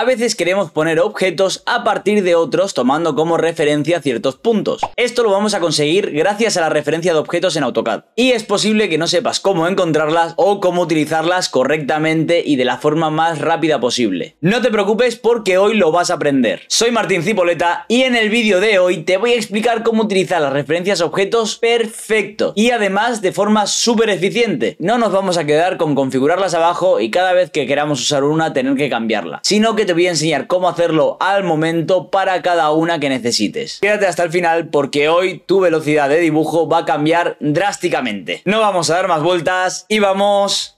A veces queremos poner objetos a partir de otros tomando como referencia ciertos puntos. Esto lo vamos a conseguir gracias a la referencia de objetos en AutoCAD. Y es posible que no sepas cómo encontrarlas o cómo utilizarlas correctamente y de la forma más rápida posible. No te preocupes porque hoy lo vas a aprender. Soy Martín Cipoleta y en el vídeo de hoy te voy a explicar cómo utilizar las referencias objetos perfecto y además de forma súper eficiente. No nos vamos a quedar con configurarlas abajo y cada vez que queramos usar una tener que cambiarla, sino que te voy a enseñar cómo hacerlo al momento para cada una que necesites. Quédate hasta el final porque hoy tu velocidad de dibujo va a cambiar drásticamente. No vamos a dar más vueltas y vamos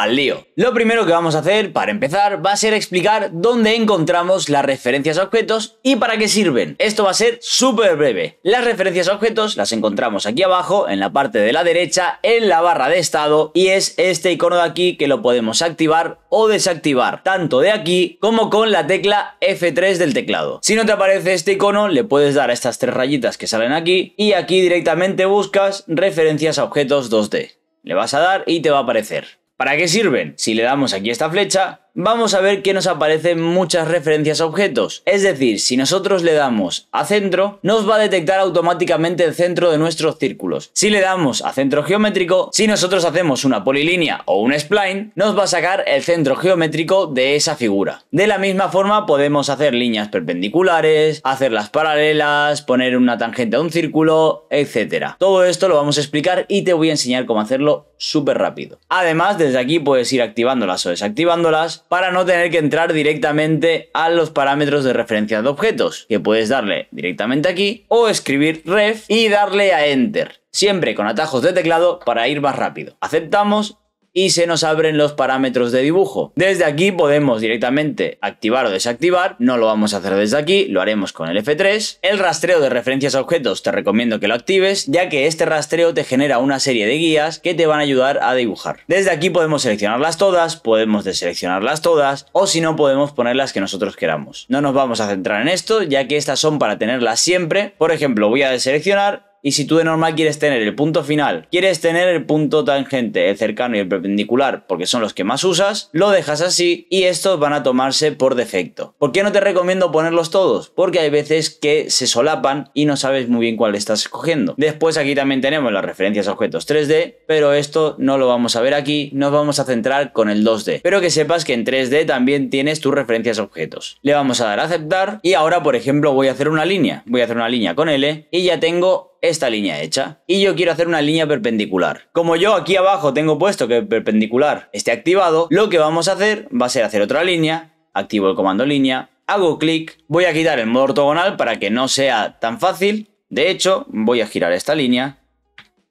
al lío. Lo primero que vamos a hacer para empezar va a ser explicar dónde encontramos las referencias a objetos y para qué sirven. Esto va a ser súper breve. Las referencias a objetos las encontramos aquí abajo en la parte de la derecha en la barra de estado y es este icono de aquí que lo podemos activar o desactivar tanto de aquí como con la tecla F3 del teclado. Si no te aparece este icono le puedes dar a estas tres rayitas que salen aquí y aquí directamente buscas referencias a objetos 2D. Le vas a dar y te va a aparecer. ¿Para qué sirven? Si le damos aquí esta flecha, vamos a ver que nos aparecen muchas referencias a objetos. Es decir, si nosotros le damos a centro, nos va a detectar automáticamente el centro de nuestros círculos. Si le damos a centro geométrico, si nosotros hacemos una polilínea o un spline, nos va a sacar el centro geométrico de esa figura. De la misma forma podemos hacer líneas perpendiculares, hacerlas paralelas, poner una tangente a un círculo, etc. Todo esto lo vamos a explicar y te voy a enseñar cómo hacerlo súper rápido. Además, desde aquí puedes ir activándolas o desactivándolas para no tener que entrar directamente a los parámetros de referencia de objetos, que puedes darle directamente aquí o escribir ref y darle a enter, siempre con atajos de teclado para ir más rápido. Aceptamos y se nos abren los parámetros de dibujo. Desde aquí podemos directamente activar o desactivar, no lo vamos a hacer desde aquí, lo haremos con el F3. El rastreo de referencias a objetos te recomiendo que lo actives, ya que este rastreo te genera una serie de guías que te van a ayudar a dibujar. Desde aquí podemos seleccionarlas todas, podemos deseleccionarlas todas, o si no podemos poner las que nosotros queramos. No nos vamos a centrar en esto, ya que estas son para tenerlas siempre. Por ejemplo, voy a deseleccionar y si tú de normal quieres tener el punto final, quieres tener el punto tangente, el cercano y el perpendicular, porque son los que más usas, lo dejas así y estos van a tomarse por defecto. ¿Por qué no te recomiendo ponerlos todos? Porque hay veces que se solapan y no sabes muy bien cuál estás escogiendo. Después aquí también tenemos las referencias a objetos 3D, pero esto no lo vamos a ver aquí, nos vamos a centrar con el 2D. Pero que sepas que en 3D también tienes tus referencias a objetos. Le vamos a dar a aceptar y ahora por ejemplo voy a hacer una línea. Voy a hacer una línea con L y ya tengo esta línea hecha y yo quiero hacer una línea perpendicular. Como yo aquí abajo tengo puesto que perpendicular esté activado, lo que vamos a hacer va a ser hacer otra línea, activo el comando línea, hago clic, voy a quitar el modo ortogonal para que no sea tan fácil, de hecho voy a girar esta línea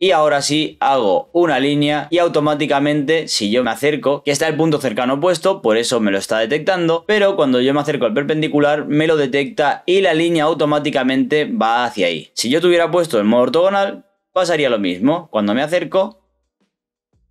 y ahora sí hago una línea y automáticamente si yo me acerco, que está el punto cercano puesto, por eso me lo está detectando, pero cuando yo me acerco al perpendicular me lo detecta y la línea automáticamente va hacia ahí. Si yo tuviera puesto el modo ortogonal, pasaría lo mismo. Cuando me acerco,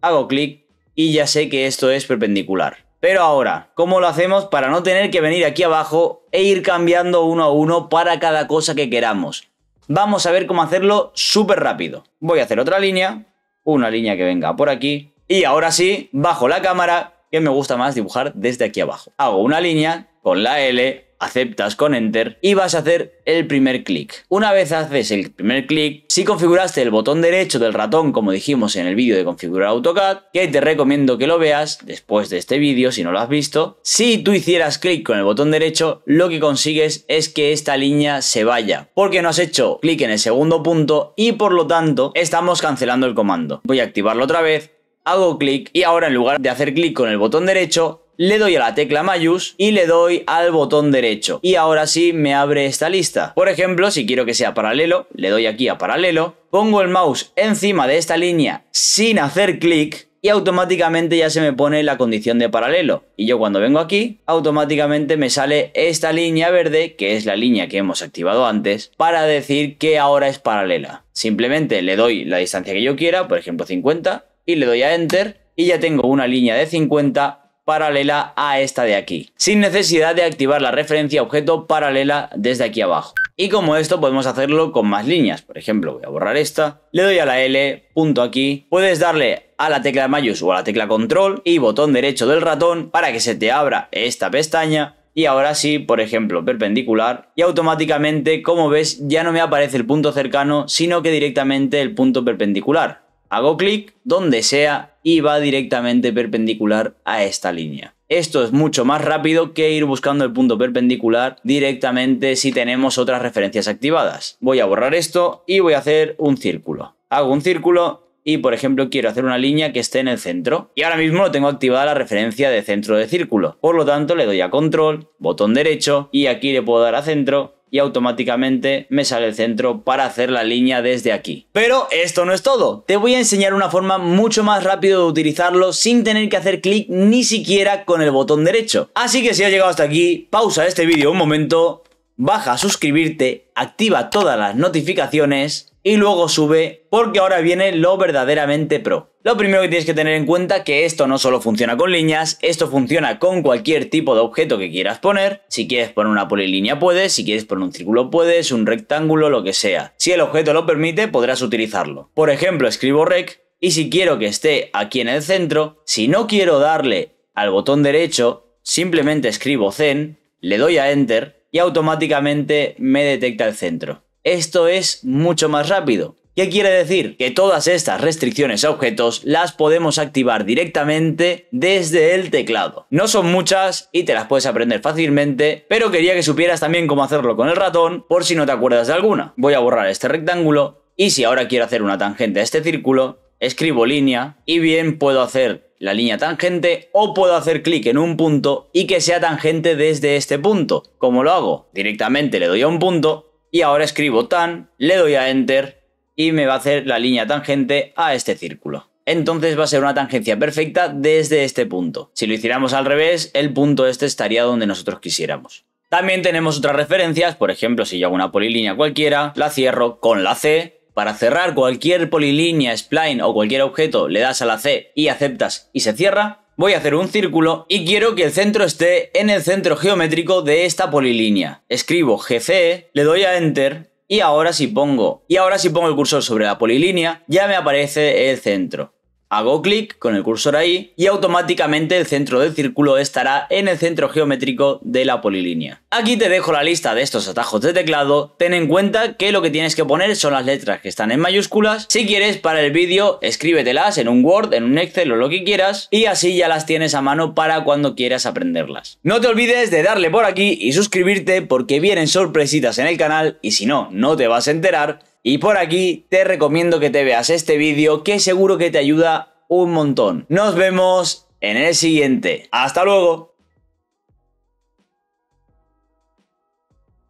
hago clic y ya sé que esto es perpendicular. Pero ahora, ¿cómo lo hacemos para no tener que venir aquí abajo e ir cambiando uno a uno para cada cosa que queramos? Vamos a ver cómo hacerlo súper rápido. Voy a hacer otra línea, una línea que venga por aquí. Y ahora sí, bajo la cámara, que me gusta más dibujar desde aquí abajo. Hago una línea con la L, aceptas con Enter y vas a hacer el primer clic. Una vez haces el primer clic, si configuraste el botón derecho del ratón como dijimos en el vídeo de configurar AutoCAD, que te recomiendo que lo veas después de este vídeo si no lo has visto, si tú hicieras clic con el botón derecho, lo que consigues es que esta línea se vaya, porque no has hecho clic en el segundo punto y por lo tanto estamos cancelando el comando. Voy a activarlo otra vez, hago clic y ahora en lugar de hacer clic con el botón derecho, le doy a la tecla mayús y le doy al botón derecho. Y ahora sí me abre esta lista. Por ejemplo, si quiero que sea paralelo, le doy aquí a paralelo, pongo el mouse encima de esta línea sin hacer clic y automáticamente ya se me pone la condición de paralelo. Y yo cuando vengo aquí, automáticamente me sale esta línea verde, que es la línea que hemos activado antes, para decir que ahora es paralela. Simplemente le doy la distancia que yo quiera, por ejemplo 50, y le doy a Enter, y ya tengo una línea de 50 paralela a esta de aquí, sin necesidad de activar la referencia objeto paralela desde aquí abajo. Y como esto podemos hacerlo con más líneas, por ejemplo voy a borrar esta, le doy a la L, punto aquí, puedes darle a la tecla mayús o a la tecla control y botón derecho del ratón para que se te abra esta pestaña y ahora sí, por ejemplo, perpendicular y automáticamente, como ves, ya no me aparece el punto cercano, sino que directamente el punto perpendicular. Hago clic donde sea y va directamente perpendicular a esta línea. Esto es mucho más rápido que ir buscando el punto perpendicular directamente si tenemos otras referencias activadas. Voy a borrar esto y voy a hacer un círculo. Hago un círculo y por ejemplo quiero hacer una línea que esté en el centro. Y ahora mismo lo tengo activada la referencia de centro de círculo. Por lo tanto le doy a control, botón derecho y aquí le puedo dar a centro y automáticamente me sale el centro para hacer la línea desde aquí. Pero esto no es todo. Te voy a enseñar una forma mucho más rápida de utilizarlo sin tener que hacer clic ni siquiera con el botón derecho. Así que si has llegado hasta aquí, pausa este vídeo un momento, baja a suscribirte, activa todas las notificaciones y luego sube porque ahora viene lo verdaderamente pro. Lo primero que tienes que tener en cuenta que esto no solo funciona con líneas, esto funciona con cualquier tipo de objeto que quieras poner. Si quieres poner una polilínea puedes, si quieres poner un círculo puedes, un rectángulo, lo que sea. Si el objeto lo permite podrás utilizarlo. Por ejemplo, escribo rec y si quiero que esté aquí en el centro, si no quiero darle al botón derecho, simplemente escribo zen, le doy a enter y automáticamente me detecta el centro esto es mucho más rápido. ¿Qué quiere decir? Que todas estas restricciones a objetos las podemos activar directamente desde el teclado. No son muchas y te las puedes aprender fácilmente, pero quería que supieras también cómo hacerlo con el ratón por si no te acuerdas de alguna. Voy a borrar este rectángulo y si ahora quiero hacer una tangente a este círculo, escribo línea y bien puedo hacer la línea tangente o puedo hacer clic en un punto y que sea tangente desde este punto. ¿Cómo lo hago? Directamente le doy a un punto y ahora escribo tan, le doy a enter y me va a hacer la línea tangente a este círculo. Entonces va a ser una tangencia perfecta desde este punto. Si lo hiciéramos al revés, el punto este estaría donde nosotros quisiéramos. También tenemos otras referencias, por ejemplo, si yo hago una polilínea cualquiera, la cierro con la C. Para cerrar cualquier polilínea, spline o cualquier objeto, le das a la C y aceptas y se cierra voy a hacer un círculo y quiero que el centro esté en el centro geométrico de esta polilínea. Escribo GCE, le doy a Enter y ahora si pongo, y ahora si pongo el cursor sobre la polilínea, ya me aparece el centro. Hago clic con el cursor ahí y automáticamente el centro del círculo estará en el centro geométrico de la polilínea. Aquí te dejo la lista de estos atajos de teclado, ten en cuenta que lo que tienes que poner son las letras que están en mayúsculas. Si quieres para el vídeo escríbetelas en un Word, en un Excel o lo que quieras y así ya las tienes a mano para cuando quieras aprenderlas. No te olvides de darle por aquí y suscribirte porque vienen sorpresitas en el canal y si no, no te vas a enterar y por aquí te recomiendo que te veas este vídeo que seguro que te ayuda un montón. Nos vemos en el siguiente. ¡Hasta luego!